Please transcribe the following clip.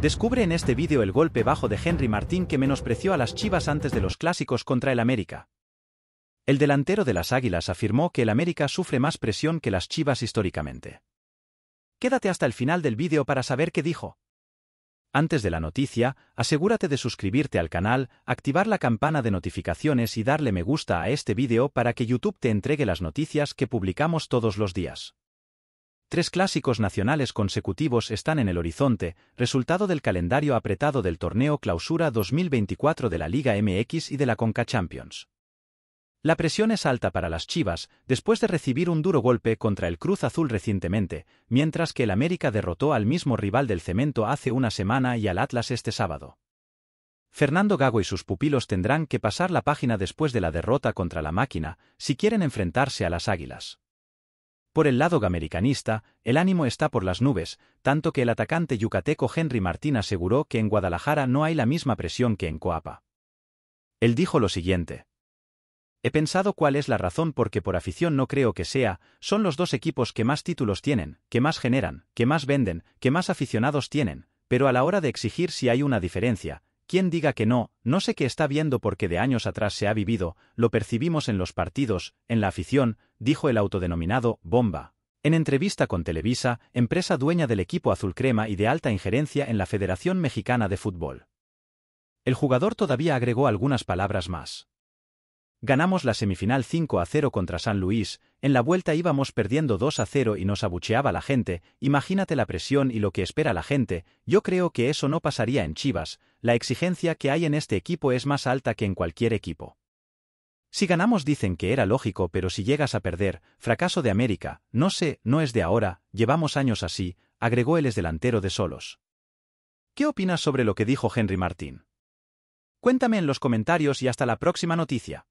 Descubre en este vídeo el golpe bajo de Henry Martín que menospreció a las Chivas antes de los clásicos contra el América. El delantero de las Águilas afirmó que el América sufre más presión que las Chivas históricamente. Quédate hasta el final del vídeo para saber qué dijo. Antes de la noticia, asegúrate de suscribirte al canal, activar la campana de notificaciones y darle me gusta a este vídeo para que YouTube te entregue las noticias que publicamos todos los días. Tres clásicos nacionales consecutivos están en el horizonte, resultado del calendario apretado del torneo Clausura 2024 de la Liga MX y de la Conca Champions. La presión es alta para las Chivas, después de recibir un duro golpe contra el Cruz Azul recientemente, mientras que el América derrotó al mismo rival del cemento hace una semana y al Atlas este sábado. Fernando Gago y sus pupilos tendrán que pasar la página después de la derrota contra la máquina, si quieren enfrentarse a las Águilas. Por el lado gamericanista, el ánimo está por las nubes, tanto que el atacante yucateco Henry Martín aseguró que en Guadalajara no hay la misma presión que en Coapa. Él dijo lo siguiente. He pensado cuál es la razón porque por afición no creo que sea, son los dos equipos que más títulos tienen, que más generan, que más venden, que más aficionados tienen, pero a la hora de exigir si hay una diferencia, quien diga que no, no sé qué está viendo porque de años atrás se ha vivido, lo percibimos en los partidos, en la afición, dijo el autodenominado Bomba. En entrevista con Televisa, empresa dueña del equipo azul crema y de alta injerencia en la Federación Mexicana de Fútbol. El jugador todavía agregó algunas palabras más. Ganamos la semifinal 5 a 0 contra San Luis, en la vuelta íbamos perdiendo 2 a 0 y nos abucheaba la gente, imagínate la presión y lo que espera la gente, yo creo que eso no pasaría en Chivas, la exigencia que hay en este equipo es más alta que en cualquier equipo. Si ganamos dicen que era lógico pero si llegas a perder, fracaso de América, no sé, no es de ahora, llevamos años así, agregó el delantero de Solos. ¿Qué opinas sobre lo que dijo Henry Martín? Cuéntame en los comentarios y hasta la próxima noticia.